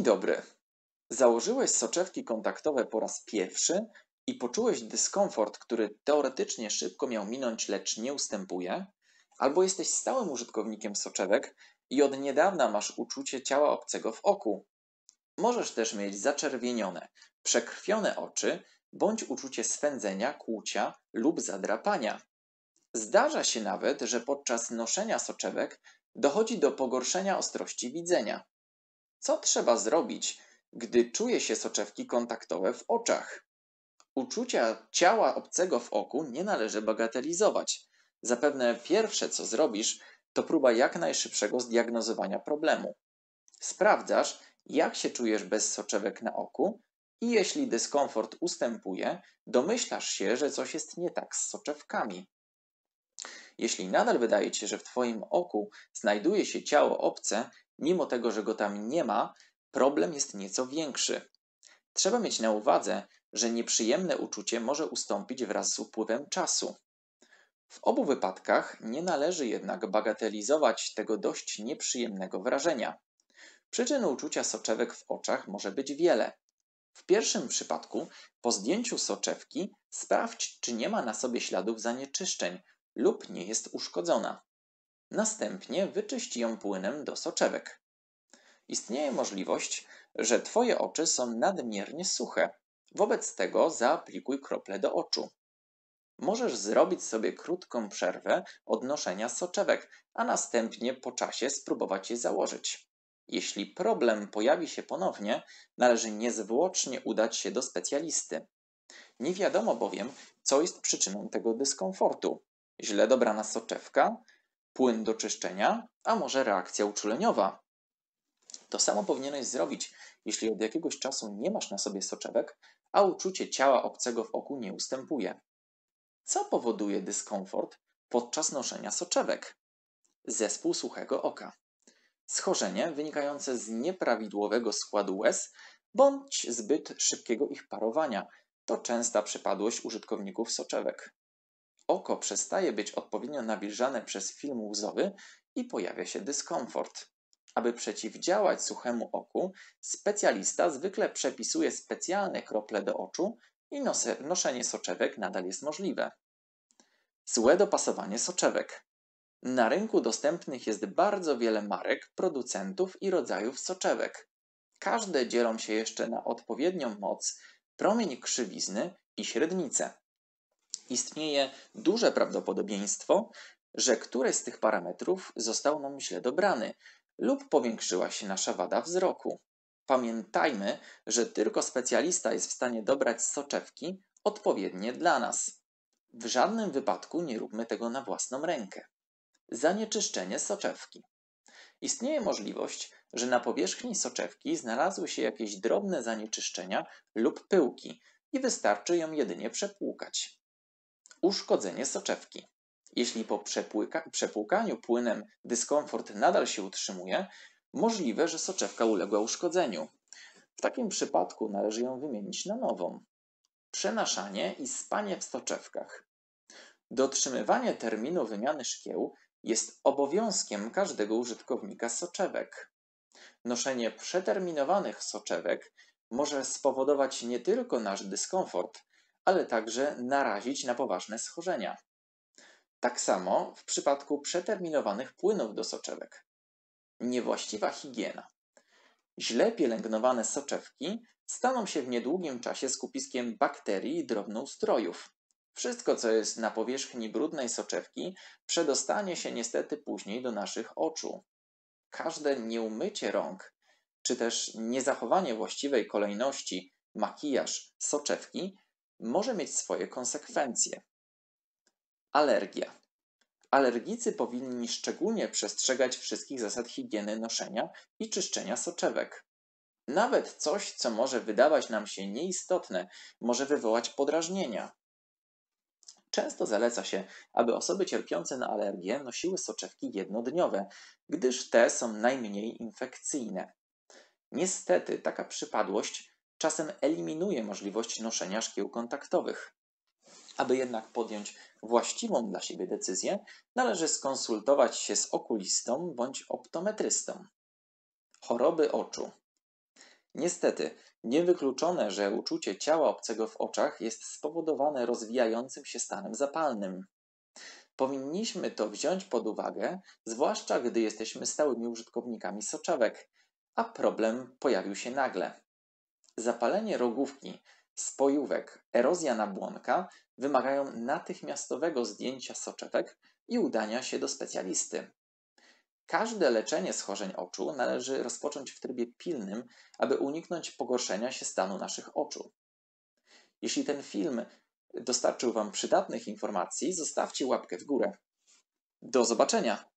Dzień dobry. Założyłeś soczewki kontaktowe po raz pierwszy i poczułeś dyskomfort, który teoretycznie szybko miał minąć, lecz nie ustępuje? Albo jesteś stałym użytkownikiem soczewek i od niedawna masz uczucie ciała obcego w oku. Możesz też mieć zaczerwienione, przekrwione oczy bądź uczucie swędzenia, kłucia lub zadrapania. Zdarza się nawet, że podczas noszenia soczewek dochodzi do pogorszenia ostrości widzenia. Co trzeba zrobić, gdy czuje się soczewki kontaktowe w oczach? Uczucia ciała obcego w oku nie należy bagatelizować. Zapewne pierwsze, co zrobisz, to próba jak najszybszego zdiagnozowania problemu. Sprawdzasz, jak się czujesz bez soczewek na oku i jeśli dyskomfort ustępuje, domyślasz się, że coś jest nie tak z soczewkami. Jeśli nadal wydaje ci się, że w Twoim oku znajduje się ciało obce, mimo tego, że go tam nie ma, problem jest nieco większy. Trzeba mieć na uwadze, że nieprzyjemne uczucie może ustąpić wraz z upływem czasu. W obu wypadkach nie należy jednak bagatelizować tego dość nieprzyjemnego wrażenia. Przyczyn uczucia soczewek w oczach może być wiele. W pierwszym przypadku, po zdjęciu soczewki, sprawdź, czy nie ma na sobie śladów zanieczyszczeń lub nie jest uszkodzona. Następnie wyczyść ją płynem do soczewek. Istnieje możliwość, że Twoje oczy są nadmiernie suche. Wobec tego zaaplikuj krople do oczu. Możesz zrobić sobie krótką przerwę od noszenia soczewek, a następnie po czasie spróbować je założyć. Jeśli problem pojawi się ponownie, należy niezwłocznie udać się do specjalisty. Nie wiadomo bowiem, co jest przyczyną tego dyskomfortu. Źle dobrana soczewka, płyn do czyszczenia, a może reakcja uczuleniowa. To samo powinieneś zrobić, jeśli od jakiegoś czasu nie masz na sobie soczewek, a uczucie ciała obcego w oku nie ustępuje. Co powoduje dyskomfort podczas noszenia soczewek? Zespół suchego oka. Schorzenie wynikające z nieprawidłowego składu łez bądź zbyt szybkiego ich parowania to częsta przypadłość użytkowników soczewek oko przestaje być odpowiednio nawilżane przez film łzowy i pojawia się dyskomfort. Aby przeciwdziałać suchemu oku, specjalista zwykle przepisuje specjalne krople do oczu i noszenie soczewek nadal jest możliwe. Złe dopasowanie soczewek. Na rynku dostępnych jest bardzo wiele marek, producentów i rodzajów soczewek. Każde dzielą się jeszcze na odpowiednią moc, promień krzywizny i średnicę istnieje duże prawdopodobieństwo, że któryś z tych parametrów został nam źle dobrany lub powiększyła się nasza wada wzroku. Pamiętajmy, że tylko specjalista jest w stanie dobrać soczewki odpowiednie dla nas. W żadnym wypadku nie róbmy tego na własną rękę. Zanieczyszczenie soczewki. Istnieje możliwość, że na powierzchni soczewki znalazły się jakieś drobne zanieczyszczenia lub pyłki i wystarczy ją jedynie przepłukać uszkodzenie soczewki. Jeśli po przepłukaniu płynem dyskomfort nadal się utrzymuje, możliwe, że soczewka uległa uszkodzeniu. W takim przypadku należy ją wymienić na nową. Przenaszanie i spanie w soczewkach. Dotrzymywanie terminu wymiany szkieł jest obowiązkiem każdego użytkownika soczewek. Noszenie przeterminowanych soczewek może spowodować nie tylko nasz dyskomfort, ale także narazić na poważne schorzenia. Tak samo w przypadku przeterminowanych płynów do soczewek. Niewłaściwa higiena. Źle pielęgnowane soczewki staną się w niedługim czasie skupiskiem bakterii i drobnoustrojów. Wszystko, co jest na powierzchni brudnej soczewki, przedostanie się niestety później do naszych oczu. Każde nieumycie rąk, czy też niezachowanie właściwej kolejności makijaż soczewki może mieć swoje konsekwencje. Alergia. Alergicy powinni szczególnie przestrzegać wszystkich zasad higieny noszenia i czyszczenia soczewek. Nawet coś, co może wydawać nam się nieistotne, może wywołać podrażnienia. Często zaleca się, aby osoby cierpiące na alergię nosiły soczewki jednodniowe, gdyż te są najmniej infekcyjne. Niestety taka przypadłość czasem eliminuje możliwość noszenia szkieł kontaktowych. Aby jednak podjąć właściwą dla siebie decyzję, należy skonsultować się z okulistą bądź optometrystą. Choroby oczu. Niestety, niewykluczone, że uczucie ciała obcego w oczach jest spowodowane rozwijającym się stanem zapalnym. Powinniśmy to wziąć pod uwagę, zwłaszcza gdy jesteśmy stałymi użytkownikami soczewek, a problem pojawił się nagle. Zapalenie rogówki, spojówek, erozja nabłonka wymagają natychmiastowego zdjęcia soczewek i udania się do specjalisty. Każde leczenie schorzeń oczu należy rozpocząć w trybie pilnym, aby uniknąć pogorszenia się stanu naszych oczu. Jeśli ten film dostarczył Wam przydatnych informacji, zostawcie łapkę w górę. Do zobaczenia!